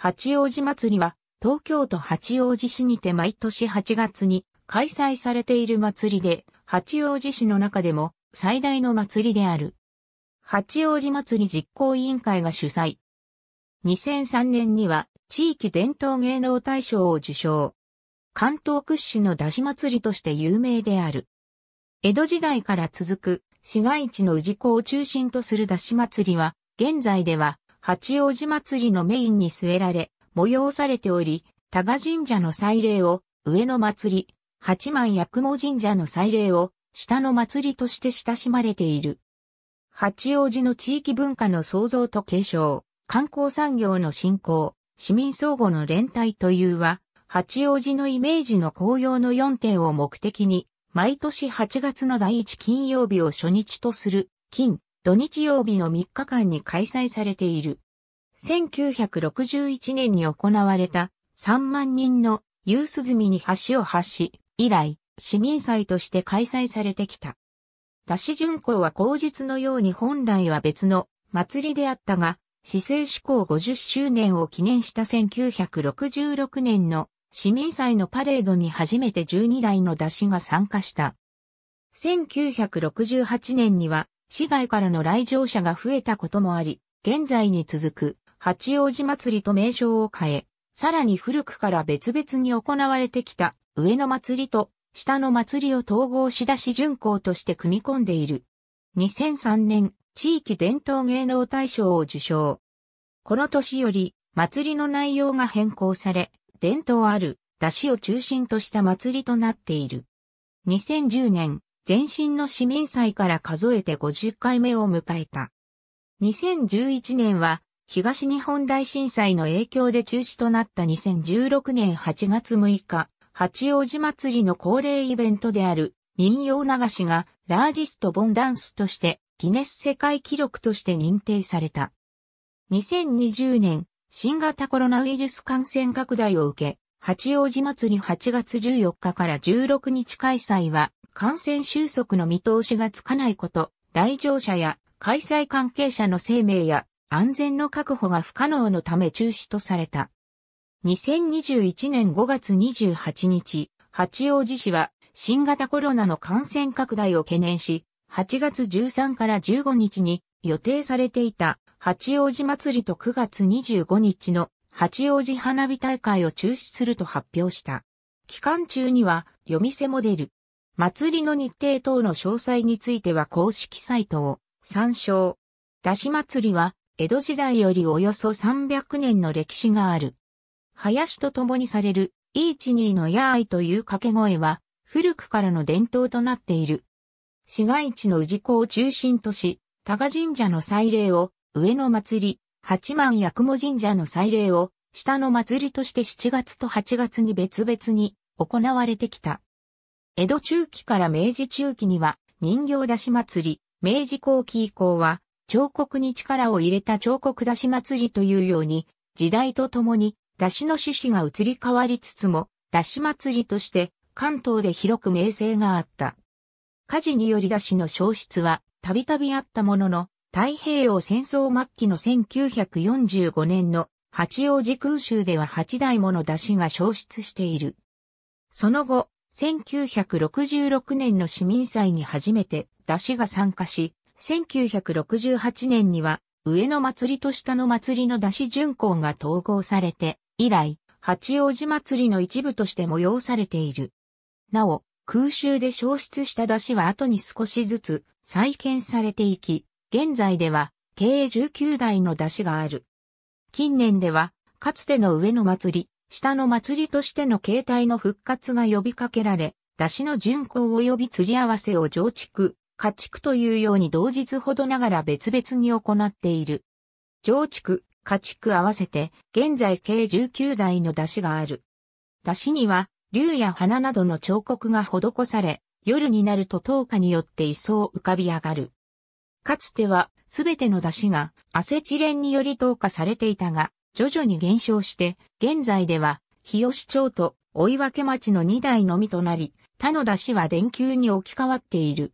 八王子祭りは、東京都八王子市にて毎年8月に開催されている祭りで、八王子市の中でも最大の祭りである。八王子祭り実行委員会が主催。2003年には地域伝統芸能大賞を受賞。関東屈指の出汁祭りとして有名である。江戸時代から続く市街地の氏子を中心とする出汁祭りは、現在では八王子祭りのメインに据えられ、催されており、多賀神社の祭礼を上の祭り、八幡八雲神社の祭礼を下の祭りとして親しまれている。八王子の地域文化の創造と継承、観光産業の振興、市民相互の連帯というは、八王子のイメージの紅葉の4点を目的に、毎年8月の第1金曜日を初日とする、金、土日曜日の3日間に開催されている。1961年に行われた3万人の夕涼みに橋を発し、以来、市民祭として開催されてきた。多市巡行は口述のように本来は別の祭りであったが、市政施行50周年を記念した1966年の市民祭のパレードに初めて12台の出しが参加した。1968年には市外からの来場者が増えたこともあり、現在に続く八王子祭りと名称を変え、さらに古くから別々に行われてきた上の祭りと下の祭りを統合し出し巡行として組み込んでいる。2003年、地域伝統芸能大賞を受賞。この年より、祭りの内容が変更され、伝統ある、出汁を中心とした祭りとなっている。2010年、前身の市民祭から数えて50回目を迎えた。2011年は東日本大震災の影響で中止となった2016年8月6日、八王子祭りの恒例イベントである民謡流しがラージストボンダンスとしてギネス世界記録として認定された。2020年、新型コロナウイルス感染拡大を受け、八王子祭り8月14日から16日開催は感染収束の見通しがつかないこと、来場者や開催関係者の生命や安全の確保が不可能のため中止とされた。2021年5月28日、八王子市は新型コロナの感染拡大を懸念し、8月13から15日に予定されていた八王子祭りと9月25日の八王子花火大会を中止すると発表した。期間中には夜店モデル、祭りの日程等の詳細については公式サイトを参照。出し祭りは、江戸時代よりおよそ300年の歴史がある。林と共にされる、イーチニーのやあいという掛け声は、古くからの伝統となっている。市街地の氏子を中心とし、多賀神社の祭礼を、上の祭り、八幡八雲神社の祭礼を、下の祭りとして7月と8月に別々に行われてきた。江戸中期から明治中期には人形出し祭り、明治後期以降は彫刻に力を入れた彫刻出し祭りというように、時代とともに出しの趣旨が移り変わりつつも、出し祭りとして関東で広く名声があった。火事により出しの消失はたびたびあったものの、太平洋戦争末期の1945年の八王子空襲では8台もの出しが消失している。その後、1966年の市民祭に初めて出汁が参加し、1968年には上の祭りと下の祭りの出汁巡行が統合されて、以来、八王子祭りの一部として催されている。なお、空襲で消失した出汁は後に少しずつ再建されていき、現在では計19台の出汁がある。近年では、かつての上野祭り、下の祭りとしての形態の復活が呼びかけられ、出汁の巡行及び辻合わせを上畜、家畜というように同日ほどながら別々に行っている。上畜、家畜合わせて、現在計19台の出汁がある。出汁には、竜や花などの彫刻が施され、夜になると灯火によって一層浮かび上がる。かつては、すべての出汁がアセチレンにより投下されていたが、徐々に減少して、現在では、日吉町と追分町の2台のみとなり、他の出しは電球に置き換わっている。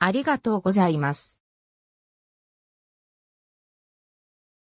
ありがとうございます。